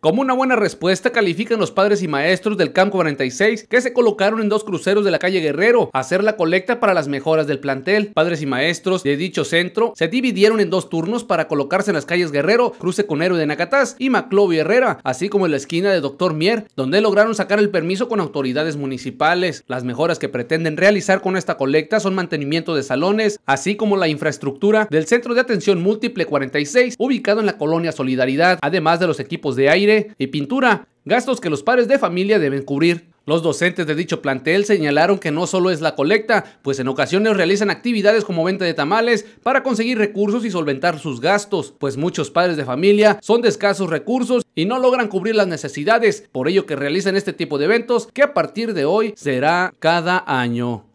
Como una buena respuesta califican los padres y maestros del Camp 46 que se colocaron en dos cruceros de la calle Guerrero a hacer la colecta para las mejoras del plantel. Padres y maestros de dicho centro se dividieron en dos turnos para colocarse en las calles Guerrero, Cruce con Héroe de Nacatás y Maclovio Herrera, así como en la esquina de Doctor Mier, donde lograron sacar el permiso con autoridades municipales. Las mejoras que pretenden realizar con esta colecta son mantenimiento de salones, así como la infraestructura del Centro de Atención Múltiple 46, ubicado en la colonia Solidaridad, además de los equipos de aire y pintura, gastos que los padres de familia deben cubrir. Los docentes de dicho plantel señalaron que no solo es la colecta, pues en ocasiones realizan actividades como venta de tamales para conseguir recursos y solventar sus gastos, pues muchos padres de familia son de escasos recursos y no logran cubrir las necesidades, por ello que realizan este tipo de eventos que a partir de hoy será cada año.